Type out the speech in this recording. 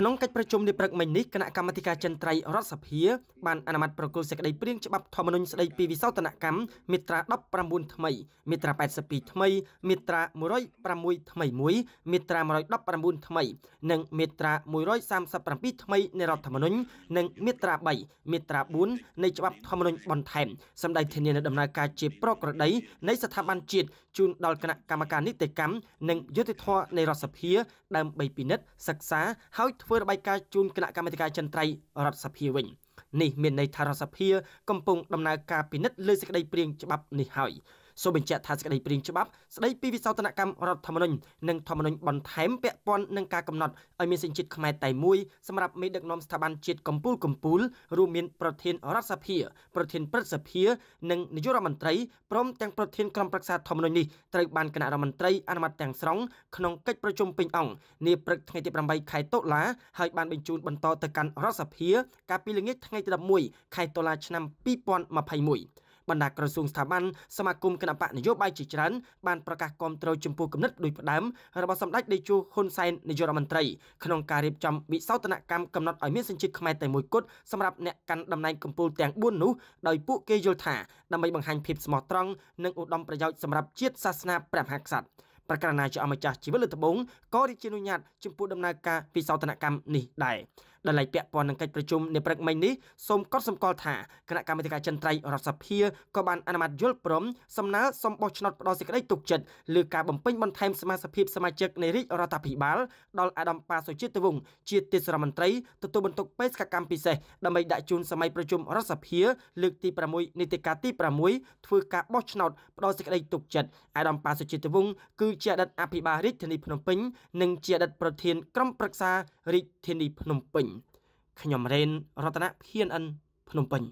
ក្នុងកិច្ចប្រជុំនាព្រឹកមិញនេះគណៈកម្មាធិការចិនត្រៃរដ្ឋសភាបានអនុម័តប្រគល់សេចក្តីព្រាងច្បាប់ធម្មនុញ្ញស្តីពីវិសោធនកម្មមាត្រា19ថ្មីមាត្រា82ថ្មីមាត្រា106ថ្មី1មាត្រា119ថ្មីនិងមាត្រា137ថ្មីនៃរដ្ឋធម្មនុញ្ញនិងមាត្រា3មាត្រា4នៃច្បាប់ធម្មនុញ្ញបន្ថែមសម្ដេចធានានឹងដំណើរការជាប្រក្រតីនៃស្ថាប័នជាតិជូនដល់គណៈកម្មការនីតិកម្មនិងយុតិធធម៌នៃរដ្ឋសភា ដើម្បីពិនិត្យសិក្សាហើយធ្វើធ្វើរបាយការណ៍ជូនគណៈកម្មាធិការចន្ទ្រៃរដ្ឋសភាវិញនេះមានន័យថារដ្ឋសភាកំពុងដំណើរការពិនិត្យលើសេចក្តីព្រាងច្បាប់នេះហើយសូមបញ្ជាក់ថាសេចក្តីព្រាងច្បាប់ស្តីពីវិសោធនកម្មរដ្ឋធម្មនុញ្ញនិងធម្មនុញ្ញបន្ថែមពាក់ព័ន្ធនឹងការកំណត់ឲ្យមានសញ្ជាតិខ្មែរតែមួយសម្រាប់មេដឹកនាំស្ថាប័នជាតិកម្ពុជាកម្ពុជារួមមានប្រធានរដ្ឋសភា ប្រធានព្រឹទ្ធសភានិងនាយករដ្ឋមន្ត្រីព្រមទាំងប្រធានក្រុមប្រឹក្សាធម្មនុញ្ញនេះត្រូវបានគណៈរដ្ឋមន្ត្រីអនុម័តទាំងស្រុងក្នុងកិច្ចប្រជុំពេញអង្គនាព្រឹកថ្ងៃទី8ខែតុលាហើយបានបញ្ជូនបន្តទៅកាន់រដ្ឋសភាកាលពីល្ងាចថ្ងៃទី11ខែតុលាឆ្នាំ2021បណ្ដាក្រសួងស្ថាប័នសមាគមគណបកនយោបាយជាច្រើនបានប្រកាសគាំទ្រចំពោះគំនិតដូចផ្ដើមរបស់សម្ដេចតេជោហ៊ុនសែននាយករដ្ឋមន្ត្រីក្នុងការរៀបចំវិសោធនកម្មកំណត់ឲ្យមានសញ្ជាតិខ្មែរតែមួយគត់សម្រាប់អ្នកកាន់តំណែងកម្ពុជាទាំង4នោះដោយពួកគេយល់ថាដើម្បីបង្ហាញភាពស្មោះត្រង់និងឧត្តមប្រយោជន៍សម្រាប់ជាតិសាសនាព្រះមហាក្សត្រប្រកាសណាជាអម្ចាស់ជីវិតលើត្បូងក៏រាជានុញ្ញាតចំពោះដំណើរការវិសោធនកម្មនេះដែរដែលឡែកពាក់ព័ន្ធនឹងកិច្ចប្រជុំនាព្រឹកមិញនេះសូមកត់សម្គាល់ថាគណៈកម្មាធិការចន្ទ្រៃរដ្ឋសភាក៏បានអនុម័តយល់ព្រមសំណើសំបោះឆ្នោតផ្ដល់សេចក្តីទុកចិត្តលើការបំពេញបន្ថែមសមាជិកសមាជិកនៃរាជរដ្ឋាភិបាលដល់អាដាមប៉ាសុជាតិវងศ์ជាទេសរដ្ឋមន្ត្រីទទួលបន្ទុកបេសកកម្មពិសេសដើម្បីដាក់ជូនសម័យប្រជុំរដ្ឋសភាលើកទី6នីតិកាលទី6ធ្វើការបោះឆ្នោតផ្ដល់សេចក្តីទុកចិត្តអាដាមប៉ាសុជាតិវងศ์គឺជាអតីតអភិបាលរាជធានីភ្នំពេញ និងជាអតីតប្រធានក្រុមប្រឹក្សារាជធានីភ្នំពេញខ្ញុំរេនរតនភៀនអិនភ្នំពេញ